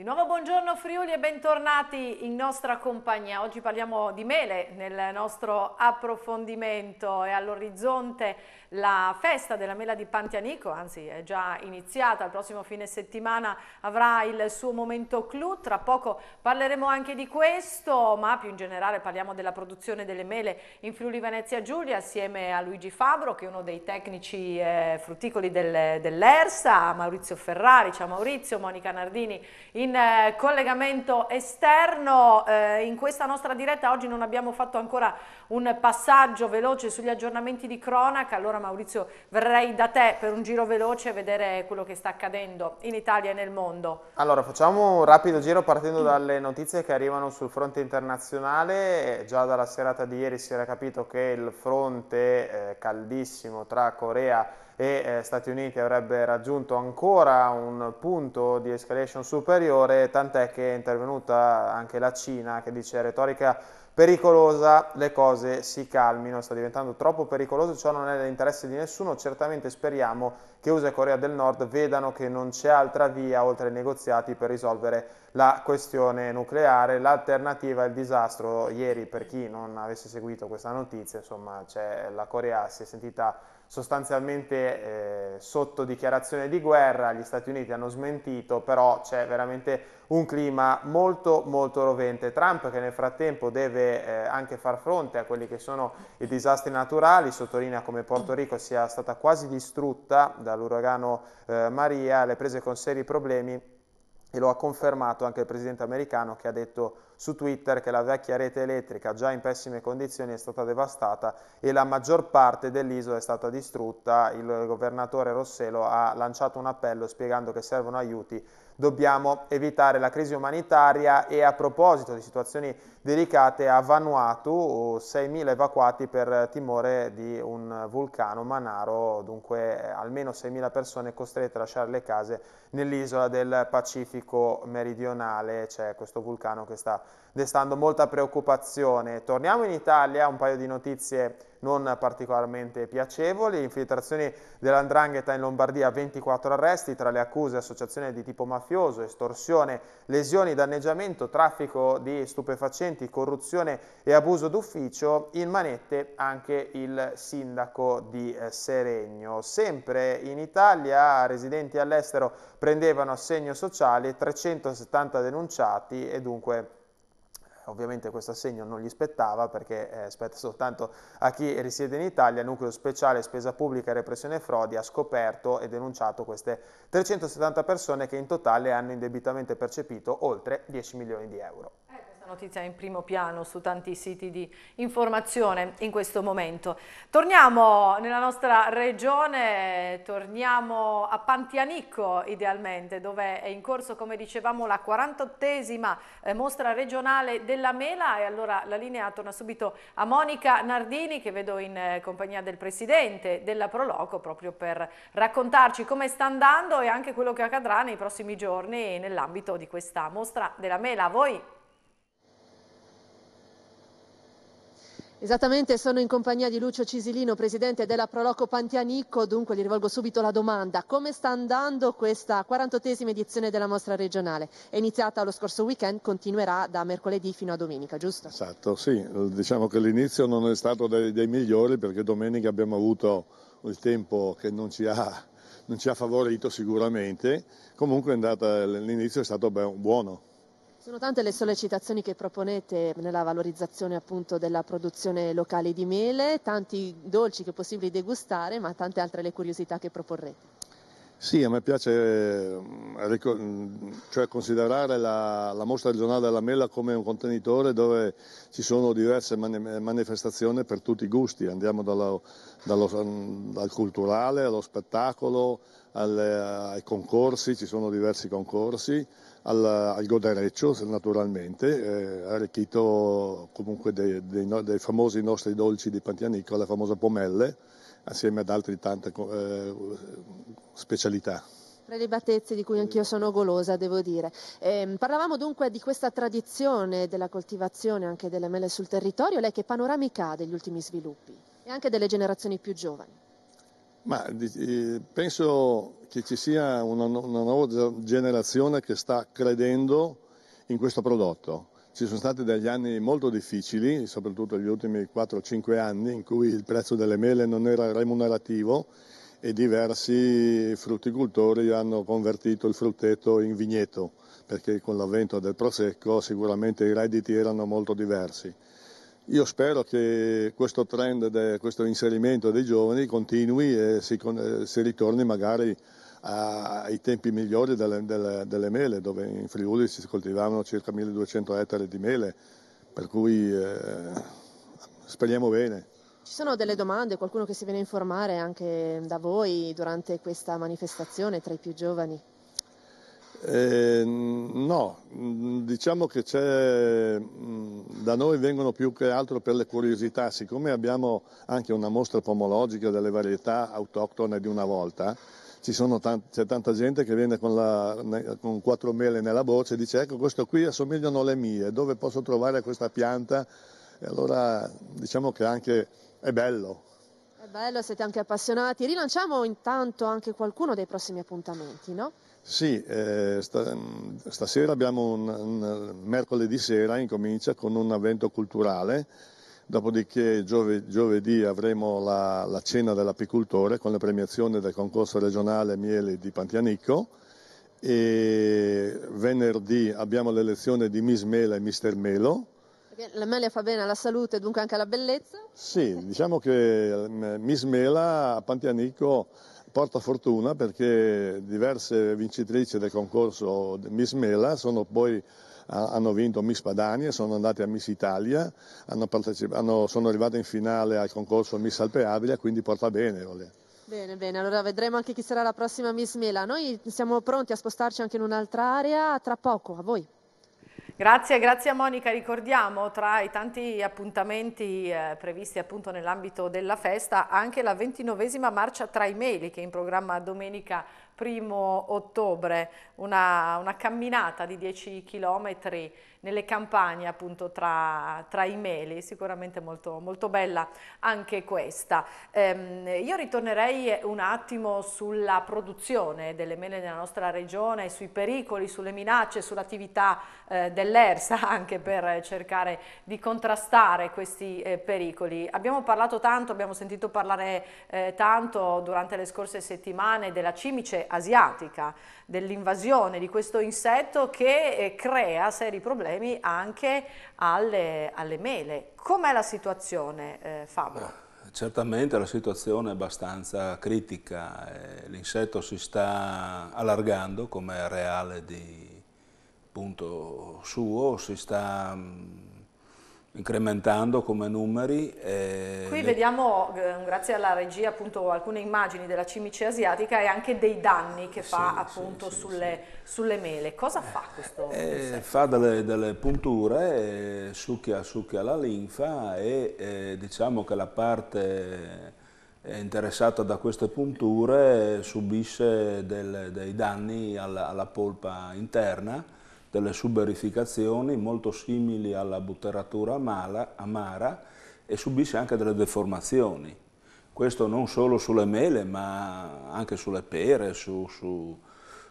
Di nuovo buongiorno Friuli e bentornati in nostra compagnia. Oggi parliamo di mele nel nostro approfondimento e all'orizzonte la festa della mela di Pantianico, anzi è già iniziata, il prossimo fine settimana avrà il suo momento clou, tra poco parleremo anche di questo, ma più in generale parliamo della produzione delle mele in Friuli Venezia Giulia assieme a Luigi Fabro che è uno dei tecnici eh, frutticoli del, dell'ERSA, Maurizio Ferrari, ciao Maurizio, Monica Nardini in in eh, collegamento esterno. Eh, in questa nostra diretta oggi non abbiamo fatto ancora un passaggio veloce sugli aggiornamenti di cronaca, allora Maurizio verrei da te per un giro veloce a vedere quello che sta accadendo in Italia e nel mondo. Allora facciamo un rapido giro partendo dalle notizie che arrivano sul fronte internazionale, già dalla serata di ieri si era capito che il fronte eh, caldissimo tra Corea e e eh, Stati Uniti avrebbe raggiunto ancora un punto di escalation superiore, tant'è che è intervenuta anche la Cina che dice retorica pericolosa, le cose si calmino, sta diventando troppo pericoloso, ciò non è nell'interesse di nessuno, certamente speriamo che USA e Corea del Nord vedano che non c'è altra via oltre ai negoziati per risolvere la questione nucleare, l'alternativa è il disastro, ieri per chi non avesse seguito questa notizia, insomma, la Corea si è sentita sostanzialmente eh, sotto dichiarazione di guerra, gli Stati Uniti hanno smentito, però c'è veramente un clima molto molto rovente. Trump che nel frattempo deve eh, anche far fronte a quelli che sono i disastri naturali, sottolinea come Porto Rico sia stata quasi distrutta dall'uragano eh, Maria, le prese con seri problemi e lo ha confermato anche il presidente americano che ha detto su Twitter che la vecchia rete elettrica già in pessime condizioni è stata devastata e la maggior parte dell'isola è stata distrutta. Il governatore Rossello ha lanciato un appello spiegando che servono aiuti dobbiamo evitare la crisi umanitaria e a proposito di situazioni delicate a Vanuatu 6.000 uh, evacuati per timore di un vulcano Manaro, dunque almeno 6.000 persone costrette a lasciare le case nell'isola del Pacifico meridionale, c'è questo vulcano che sta destando molta preoccupazione. Torniamo in Italia, un paio di notizie non particolarmente piacevoli, infiltrazioni dell'andrangheta in Lombardia, 24 arresti tra le accuse associazione di tipo mafioso, estorsione, lesioni, danneggiamento, traffico di stupefacenti, corruzione e abuso d'ufficio, in manette anche il sindaco di eh, Seregno. Sempre in Italia residenti all'estero prendevano assegno sociale, 370 denunciati e dunque ovviamente questo assegno non gli spettava perché eh, spetta soltanto a chi risiede in Italia, il nucleo speciale spesa pubblica e repressione frodi ha scoperto e denunciato queste 370 persone che in totale hanno indebitamente percepito oltre 10 milioni di euro notizia in primo piano su tanti siti di informazione in questo momento. Torniamo nella nostra regione, torniamo a Pantianicco idealmente, dove è in corso, come dicevamo, la 48esima eh, mostra regionale della mela e allora la linea torna subito a Monica Nardini che vedo in eh, compagnia del presidente della Proloco proprio per raccontarci come sta andando e anche quello che accadrà nei prossimi giorni nell'ambito di questa mostra della mela. A voi Esattamente, sono in compagnia di Lucio Cisilino, presidente della Proloco Pantianicco, dunque gli rivolgo subito la domanda. Come sta andando questa 48esima edizione della mostra regionale? È iniziata lo scorso weekend, continuerà da mercoledì fino a domenica, giusto? Esatto, sì. Diciamo che l'inizio non è stato dei, dei migliori perché domenica abbiamo avuto il tempo che non ci ha, non ci ha favorito sicuramente. Comunque l'inizio è stato buono. Sono tante le sollecitazioni che proponete nella valorizzazione appunto della produzione locale di mele, tanti dolci che è possibile degustare, ma tante altre le curiosità che proporrete. Sì, a me piace mm, mm, cioè, considerare la, la, mostra regionale della mela come un contenitore dove ci sono diverse manifestazioni per tutti i gusti, andiamo dallo, dallo, mm, dal culturale allo spettacolo, alle, ai concorsi, ci sono diversi concorsi al, al godereccio naturalmente, eh, arricchito comunque dei, dei, dei, famosi nostri dolci di Pantianico, la famosa pomelle, assieme ad altre tante eh, specialità prelibatezze di cui anch'io sono golosa, devo dire. Eh, parlavamo dunque di questa tradizione della coltivazione anche delle mele sul territorio, lei che panoramica ha degli ultimi sviluppi e anche delle generazioni più giovani? Ma, eh, penso che ci sia una, una nuova generazione che sta credendo in questo prodotto. Ci sono stati degli anni molto difficili, soprattutto gli ultimi 4-5 anni, in cui il prezzo delle mele non era remunerativo e diversi frutticoltori hanno convertito il frutteto in vigneto, perché con l'avvento del prosecco sicuramente i redditi erano molto diversi. Io spero che questo trend, questo inserimento dei giovani continui e si, eh, si ritorni magari a, ai tempi migliori delle, delle, delle, mele, dove in Friuli si coltivavano circa 1200 ettari di mele, per cui eh, speriamo bene. Ci sono delle domande, qualcuno che si viene a informare anche da voi durante questa manifestazione tra i più giovani? Eh, no, diciamo che c'è, da noi vengono più che altro per le curiosità, siccome abbiamo anche una mostra pomologica delle varietà autoctone di una volta, tanti, c'è tanta gente che viene con, la, con quattro mele nella boccia e dice ecco questo qui assomigliano alle mie, dove posso trovare questa pianta? E allora diciamo che anche è bello Bello, siete anche appassionati. Rilanciamo intanto anche qualcuno dei prossimi appuntamenti, no? Sì, eh, sta, stasera abbiamo un, un, mercoledì sera incomincia con un evento culturale, dopodiché giove, giovedì avremo la, la cena dell'apicultore con la premiazione del concorso regionale Miele di Pantianicco e venerdì abbiamo l'elezione di Miss Mela e Mister Melo la mele fa bene alla salute e dunque anche alla bellezza? Sì, diciamo che mm, Miss Mela a Pantianico porta fortuna perché diverse vincitrici del concorso Miss Mela sono poi hanno vinto Miss Padania, sono andate a Miss Italia, hanno hanno, sono arrivate in finale al concorso Miss Alpe Adria, quindi porta bene. Vole. Bene, bene, allora vedremo anche chi sarà la prossima Miss Mela. Noi siamo pronti a spostarci anche in un'altra area tra poco, a voi. Grazie, grazie a Monica. Ricordiamo tra i tanti appuntamenti eh, previsti appunto nell'ambito della festa anche la ventinovesima marcia tra i meli che è in programma domenica primo ottobre una, una camminata di 10 km nelle campagne appunto tra, tra i meli, sicuramente molto, molto bella anche questa. Ehm, io ritornerei un attimo sulla produzione delle mele nella nostra regione, sui pericoli, sulle minacce, sull'attività eh, dell'ERSA [laughs] anche per cercare di contrastare questi eh, pericoli. Abbiamo parlato tanto, abbiamo sentito parlare eh, tanto durante le scorse settimane della cimice asiatica, dell'invasione di questo insetto che eh, crea seri problemi anche alle, alle mele. Com'è la situazione, eh, Fabio? Certamente la situazione è abbastanza critica, eh, l'insetto si sta allargando come reale di punto suo, si sta mh, mm, incrementando come numeri. Eh, Qui le... vediamo, eh, grazie alla regia, appunto, alcune immagini della cimice asiatica e anche dei danni che fa sì, appunto sì, sulle, sì. sulle, mele. Cosa fa questo? Eh, fa delle, delle punture, eh, succhia, succhia, la linfa e eh, diciamo che la parte eh, interessata da queste punture subisce del, dei danni alla, alla polpa interna delle suberificazioni molto simili alla butteratura amara e subisce anche delle deformazioni. Questo non solo sulle mele ma anche sulle pere, su, su,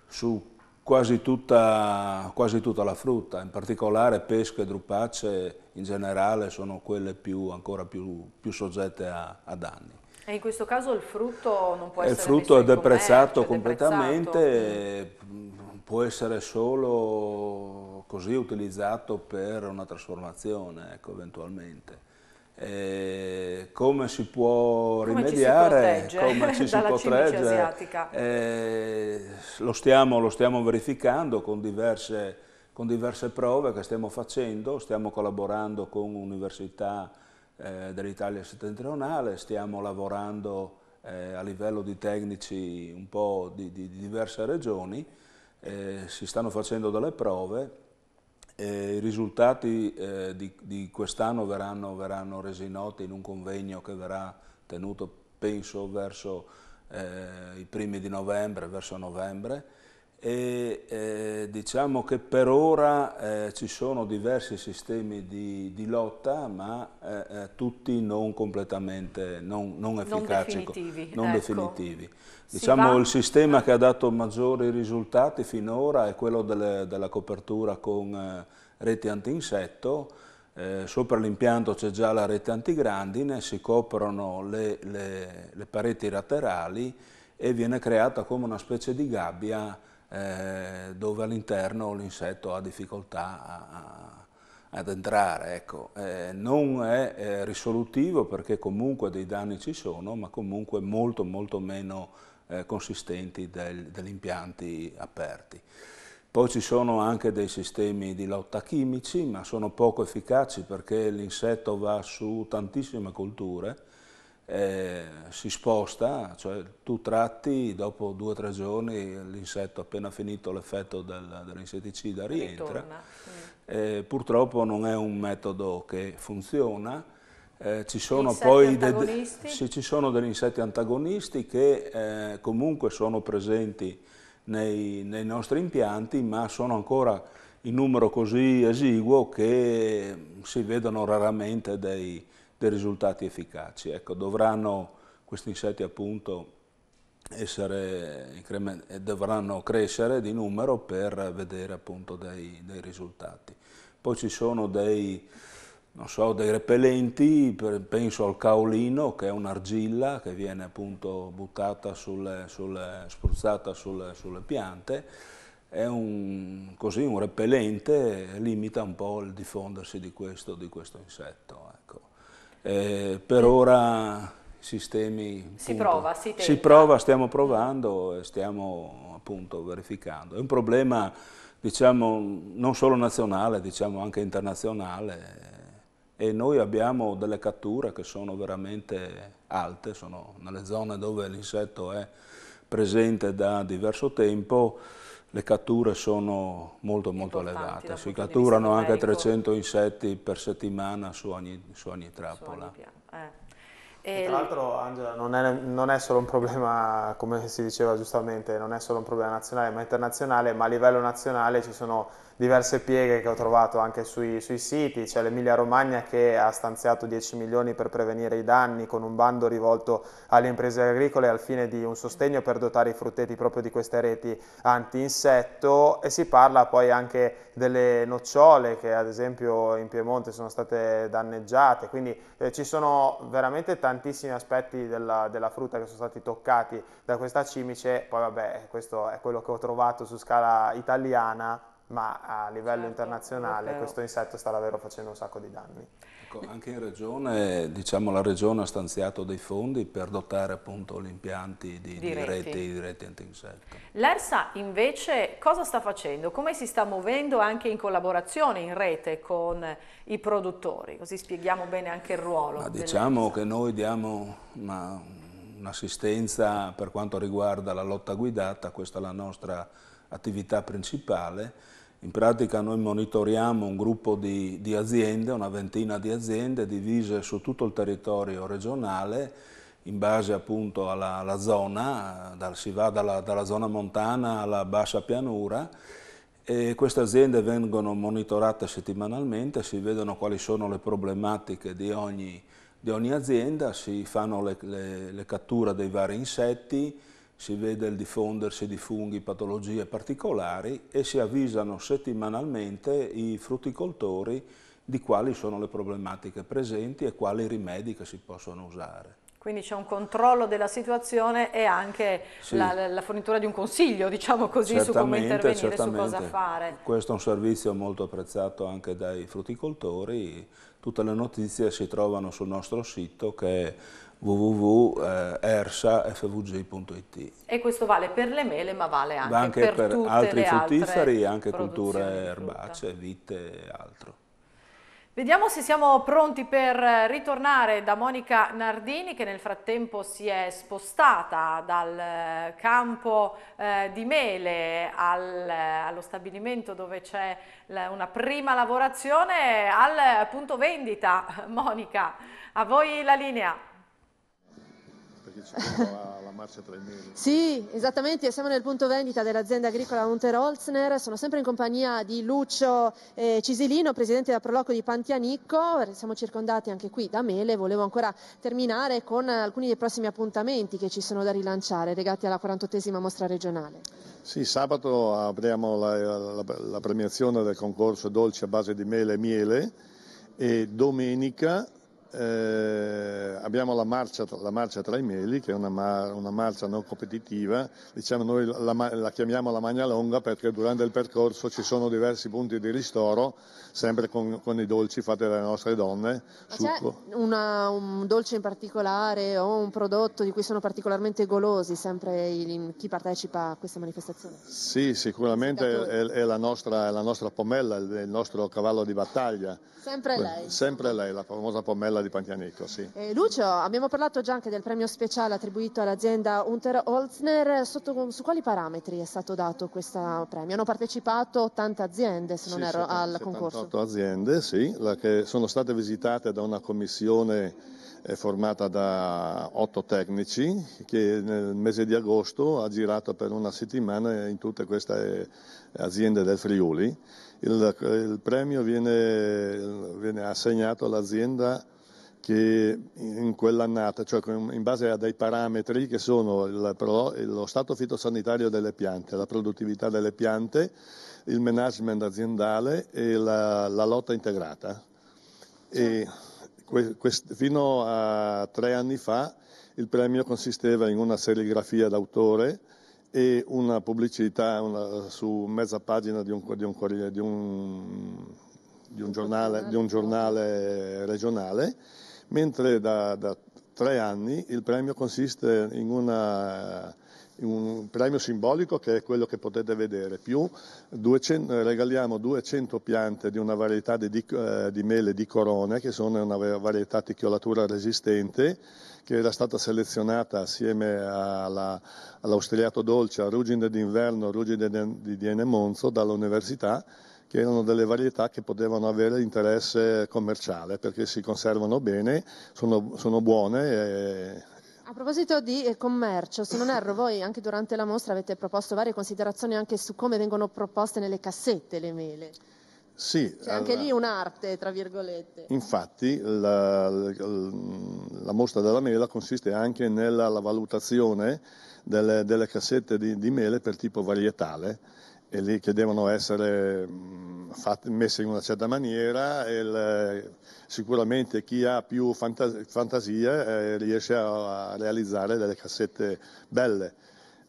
su quasi, tutta, quasi, tutta, la frutta, in particolare pesche e drupacce in generale sono quelle più, ancora più, più soggette a, a danni. E in questo caso il frutto non può essere... Il frutto è deprezzato completamente. Mm, mm può essere solo così utilizzato per una trasformazione, ecco, eventualmente. E come si può come rimediare, ci si [laughs] come ci si protegge, eh, lo, stiamo, lo, stiamo, verificando con diverse, con diverse, prove che stiamo facendo, stiamo collaborando con università eh, dell'Italia settentrionale, stiamo lavorando eh, a livello di tecnici un po' di, di diverse regioni eh, si stanno facendo delle prove, eh, i risultati eh, di, di quest'anno verranno, verranno, resi noti in un convegno che verrà tenuto penso verso eh, i primi di novembre, verso novembre, e eh, diciamo che per ora eh, ci sono diversi sistemi di, di lotta ma eh, eh tutti non completamente non, non efficaci, non definitivi. Non ecco. definitivi. Diciamo il sistema che ha dato maggiori risultati finora è quello delle, della copertura con eh, reti antinsetto insetto eh, sopra l'impianto c'è già la rete antigrandine, si coprono le, le, le pareti laterali e viene creata come una specie di gabbia eh, dove all'interno l'insetto ha difficoltà a, ad entrare. Ecco. Eh, non è eh, risolutivo perché comunque dei danni ci sono, ma comunque molto molto meno eh, consistenti del, degli impianti aperti. Poi ci sono anche dei sistemi di lotta chimici, ma sono poco efficaci perché l'insetto va su tantissime colture, eh, si sposta, cioè tu tratti, dopo due o tre giorni l'insetto appena finito l'effetto del, dell'insetticida rientra. Eh, purtroppo non è un metodo che funziona, eh, ci sono poi de, sì, ci sono degli insetti antagonisti che eh, comunque sono presenti nei, nei, nostri impianti, ma sono ancora in numero così esiguo che si vedono raramente dei, dei risultati efficaci. Ecco, dovranno questi insetti appunto essere, eh, dovranno crescere di numero per vedere appunto dei, dei risultati. Poi ci sono dei, so, dei repellenti, penso al caolino che è un'argilla che viene appunto buttata sulle, sulle, spruzzata sulle, sulle piante, è un, così, un repellente, limita un po' il diffondersi di questo, di questo insetto. Eh. Eh, per ora i sistemi... Si prova, si, si prova, stiamo provando e stiamo appunto verificando. È un problema diciamo non solo nazionale, diciamo anche internazionale e noi abbiamo delle catture che sono veramente alte, sono nelle zone dove l'insetto è presente da diverso tempo le catture sono molto molto elevate, si catturano anche 300 insetti per settimana su ogni, su ogni trappola. Su ogni eh. tra l'altro Angela non è, non è, solo un problema, come si diceva giustamente, non è solo un problema nazionale ma internazionale, ma a livello nazionale ci sono diverse pieghe che ho trovato anche sui, sui siti, c'è l'Emilia Romagna che ha stanziato 10 milioni per prevenire i danni con un bando rivolto alle imprese agricole al fine di un sostegno per dotare i frutteti proprio di queste reti anti-insetto e si parla poi anche delle nocciole che ad esempio in Piemonte sono state danneggiate, quindi eh, ci sono veramente tantissimi aspetti della, della frutta che sono stati toccati da questa cimice, poi vabbè questo è quello che ho trovato su scala italiana ma a livello certo, internazionale questo insetto sta davvero facendo un sacco di danni. Ecco, anche in regione, diciamo, la regione ha stanziato dei fondi per dotare appunto gli impianti di, di reti, di reti anti-insetto. L'ERSA invece cosa sta facendo? Come si sta muovendo anche in collaborazione, in rete con i produttori? Così spieghiamo bene anche il ruolo. Ma diciamo che noi diamo un'assistenza un per quanto riguarda la lotta guidata, questa è la nostra attività principale in pratica noi monitoriamo un gruppo di, di aziende, una ventina di aziende divise su tutto il territorio regionale in base appunto alla, alla zona, da, si va dalla, dalla, zona montana alla bassa pianura e queste aziende vengono monitorate settimanalmente, si vedono quali sono le problematiche di ogni, di ogni azienda, si fanno le, le, le catture dei vari insetti, si vede il diffondersi di funghi, patologie particolari e si avvisano settimanalmente i frutticoltori di quali sono le problematiche presenti e quali rimedi che si possono usare. Quindi c'è un controllo della situazione e anche sì. la, la, fornitura di un consiglio, diciamo così, certamente, su come intervenire, certamente. su cosa fare. Questo è un servizio molto apprezzato anche dai frutticoltori Tutte le notizie si trovano sul nostro sito che è www.ersafvg.it E questo vale per le mele ma vale anche, anche per, per altri fruttiferi, altre anche culture erbacee, vite e altro. Vediamo se siamo pronti per ritornare da Monica Nardini che nel frattempo si è spostata dal eh, campo eh, di Mele al, eh, allo stabilimento dove c'è una prima lavorazione al punto vendita. [laughs] Monica, a voi la linea perché ci la, la marcia tra i Tremeli. sì, esattamente, siamo nel punto vendita dell'azienda agricola Unterholzner, sono sempre in compagnia di Lucio eh, Cisilino, presidente della Proloco di Pantianicco, siamo circondati anche qui da mele, volevo ancora terminare con alcuni dei prossimi appuntamenti che ci sono da rilanciare legati alla 48esima mostra regionale. Sì, sabato apriamo la, la, la premiazione del concorso dolci a base di mele e miele e domenica eh, abbiamo la marcia, la marcia, tra i meli, che è una, una marcia non competitiva, diciamo noi la, la, chiamiamo la magna longa perché durante il percorso ci sono diversi punti di ristoro sempre con, con i dolci fatti dalle nostre donne. Succo. Una, un dolce in particolare o un prodotto di cui sono particolarmente golosi sempre il, chi partecipa a questa manifestazione? Sì, sicuramente è, è, la nostra, è, la nostra, pomella, il, nostro cavallo di battaglia. Sempre lei? Sempre lei, la famosa pomella di Pantianico, sì. E Lucio, abbiamo parlato già anche del premio speciale attribuito all'azienda Unter Holzner, Sotto, su quali parametri è stato dato questo premio? Hanno partecipato 80 aziende, se non sì, erro, 70, al concorso visitato aziende, sì, che sono state visitate da una commissione eh, formata da otto tecnici che nel mese di agosto ha girato per una settimana in tutte queste eh, aziende del Friuli. Il, il premio viene, viene assegnato all'azienda che in quell'annata, cioè in base a dei parametri che sono il, lo stato fitosanitario delle piante, la produttività delle piante, il management aziendale e la, la lotta integrata. E que, quest, fino a tre anni fa il premio consisteva in una serigrafia d'autore e una pubblicità una, su mezza pagina di un, di un, di un, di un giornale, giornale, regionale, mentre da, da tre anni il premio consiste in una un premio simbolico che è quello che potete vedere, più 200, regaliamo 200 piante di una varietà di, eh, di mele di corone, che sono una varietà ticchiolatura resistente, che era stata selezionata assieme alla, all'austriato dolce, a ruggine d'inverno, ruggine di Diene Monzo dall'università, che erano delle varietà che potevano avere interesse commerciale perché si conservano bene, sono, sono buone e, a proposito di eh, commercio, se non erro, voi anche durante la mostra avete proposto varie considerazioni anche su come vengono proposte nelle cassette le mele. Sì, C'è anche allora, lì un'arte, tra virgolette. Infatti la, la, la, mostra della mela consiste anche nella valutazione delle, delle cassette di, di, mele per tipo varietale e lì che devono essere mm, fatte, messe in una certa maniera e il, sicuramente chi ha più fantasia, fantasia eh, riesce a, a, realizzare delle cassette belle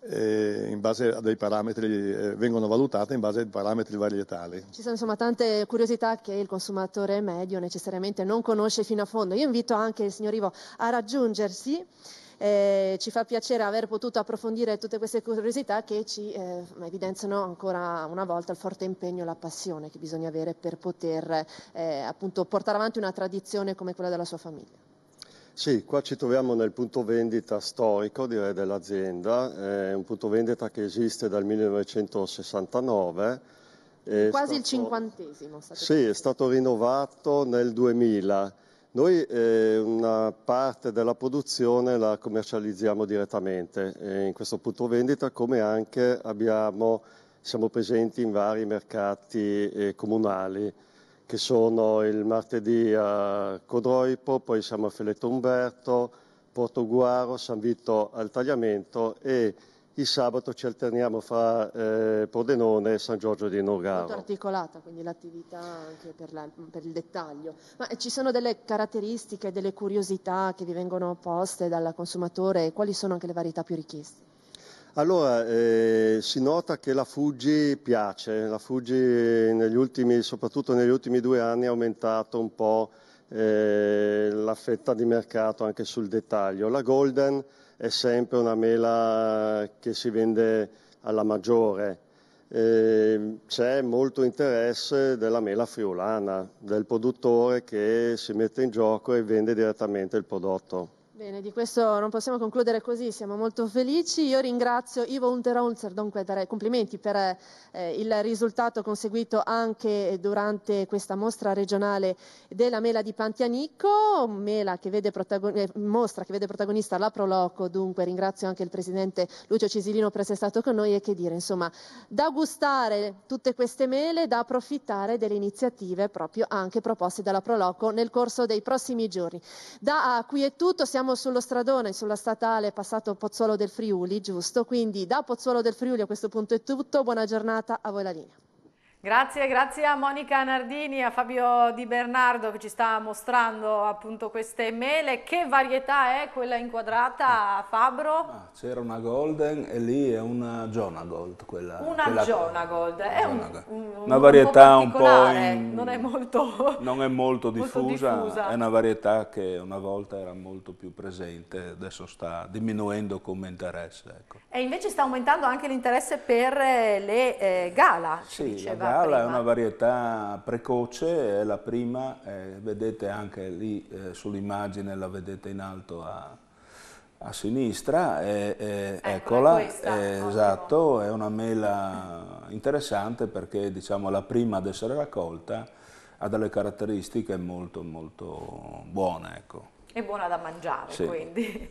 eh, in base a dei parametri eh, vengono valutate in base ai parametri varietali. Ci sono insomma tante curiosità che il consumatore medio necessariamente non conosce fino a fondo. Io invito anche il signor Ivo a raggiungersi eh, ci fa piacere aver potuto approfondire tutte queste curiosità che ci eh, evidenziano ancora una volta il forte impegno e la passione che bisogna avere per poter eh, appunto portare avanti una tradizione come quella della sua famiglia. Sì, qua ci troviamo nel punto vendita storico direi, dell'azienda, è un punto vendita che esiste dal 1969. Quasi stato... il cinquantesimo. Sì, è stato rinnovato nel 2000 noi eh, una parte della produzione la commercializziamo direttamente eh, in questo punto vendita come anche abbiamo, siamo presenti in vari mercati eh, comunali che sono il martedì a Codroipo, poi siamo a Feletto Umberto, Portoguaro, San Vito al Tagliamento e il sabato ci alterniamo fra eh, Pordenone e San Giorgio di Nogaro. Molto articolata quindi l'attività anche per, la, per, il dettaglio. Ma eh, ci sono delle caratteristiche, delle curiosità che vi vengono poste dal consumatore? Quali sono anche le varietà più richieste? Allora, eh, si nota che la Fuji piace, la Fuji negli ultimi, soprattutto negli ultimi due anni ha aumentato un po' eh, la fetta di mercato anche sul dettaglio. La Golden è sempre una mela che si vende alla maggiore. Eh, c'è molto interesse della mela friulana, del produttore che si mette in gioco e vende direttamente il prodotto. Bene, di questo non possiamo concludere così, siamo molto felici. Io ringrazio Ivo Unterholzer, dunque darei eh, complimenti per eh, il risultato conseguito anche durante questa mostra regionale della mela di Pantianicco, mela che vede eh, mostra che vede protagonista la Proloco, dunque ringrazio anche il presidente Lucio Cisilino per essere stato con noi e che dire, insomma, da gustare tutte queste mele, da approfittare delle iniziative proprio anche proposte dalla Proloco nel corso dei prossimi giorni. Da ah, qui è tutto, siamo siamo sullo stradone, sulla statale, passato Pozzuolo del Friuli, giusto? Quindi da Pozzuolo del Friuli a questo punto è tutto, buona giornata, a voi la linea. Grazie, grazie a Monica Nardini, a Fabio Di Bernardo che ci sta mostrando appunto queste mele. Che varietà è quella inquadrata ah. Fabro? Ah, C'era una Golden e lì è una Jonah Gold. Quella, una quella Jonah Gold, è un, un, una un varietà un po', in, non è molto, non è molto, diffusa, molto, diffusa, è una varietà che una volta era molto più presente, adesso sta diminuendo come interesse. Ecco. E invece sta aumentando anche l'interesse per eh, le eh, gala, sì, diceva cala prima. è una varietà precoce, è la prima, eh, vedete anche lì eh, sull'immagine, la vedete in alto a, a sinistra, eh, eh, eccola, questa, eh, esatto, è una mela interessante perché diciamo la prima ad essere raccolta ha delle caratteristiche molto molto buone. Ecco. È buona da mangiare sì. quindi.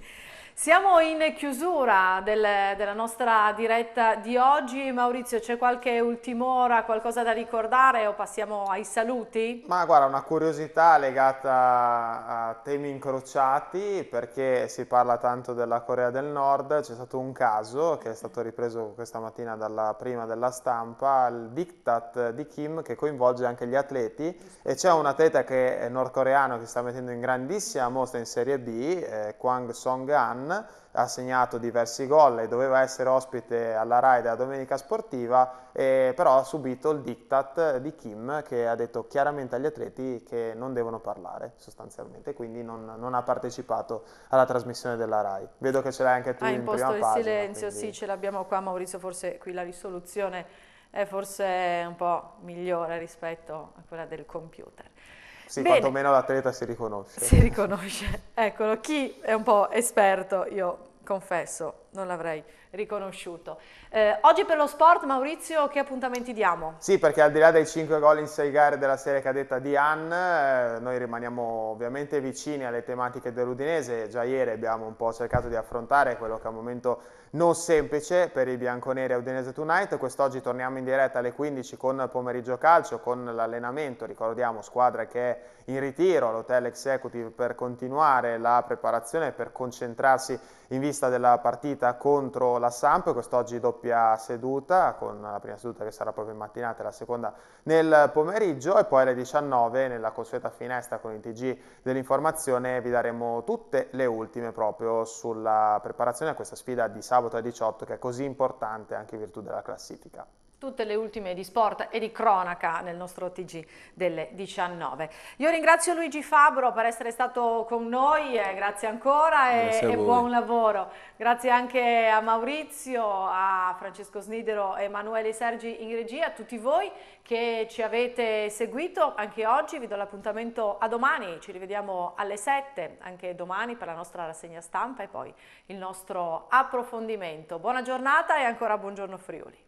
Siamo in chiusura del, della nostra diretta di oggi. Maurizio, c'è qualche ultim'ora, qualcosa da ricordare o passiamo ai saluti? Ma guarda, una curiosità legata a temi incrociati, perché si parla tanto della Corea del Nord, c'è stato un caso che è stato ripreso questa mattina dalla prima della stampa, il diktat di Kim che coinvolge anche gli atleti e c'è un atleta che è nordcoreano che sta mettendo in grandissima mostra in Serie B, eh, Kwang Song-han, ha segnato diversi gol e doveva essere ospite alla RAI della domenica sportiva, e però ha subito il diktat di Kim che ha detto chiaramente agli atleti che non devono parlare sostanzialmente, quindi non, non ha partecipato alla trasmissione della RAI. Vedo che ce l'hai anche tu ha ah, in prima pagina. Ha imposto il silenzio, quindi... sì ce l'abbiamo qua Maurizio, forse qui la risoluzione è forse un po' migliore rispetto a quella del computer. Sì, Bene. quantomeno l'atleta si riconosce. Si riconosce, eccolo, chi è un po' esperto, io confesso, non l'avrei riconosciuto. Eh, oggi per lo sport, Maurizio, che appuntamenti diamo? Sì, perché al di là dei 5 gol in 6 gare della serie cadetta di Ann, eh, noi rimaniamo ovviamente vicini alle tematiche dell'Udinese. Già ieri abbiamo un po' cercato di affrontare quello che è un momento non semplice per i bianconeri a Udinese Tonight. Quest'oggi torniamo in diretta alle 15 con pomeriggio calcio, con l'allenamento, ricordiamo, squadra che è in ritiro all'Hotel Executive per continuare la preparazione, per concentrarsi in vista della partita partita contro la Samp, quest'oggi doppia seduta, con la prima seduta che sarà proprio in mattinata e la seconda nel pomeriggio e poi alle 19 nella consueta finestra con il TG dell'informazione vi daremo tutte le ultime proprio sulla preparazione a questa sfida di sabato alle 18 che è così importante anche in virtù della classifica tutte le ultime di sport e di cronaca nel nostro TG delle 19. Io ringrazio Luigi Fabro per essere stato con noi, eh, grazie ancora grazie e, e, buon lavoro. Grazie anche a Maurizio, a Francesco Snidero, Emanuele Sergi in regia, a tutti voi che ci avete seguito anche oggi. Vi do l'appuntamento a domani, ci rivediamo alle 7, anche domani per la nostra rassegna stampa e poi il nostro approfondimento. Buona giornata e ancora buongiorno Friuli.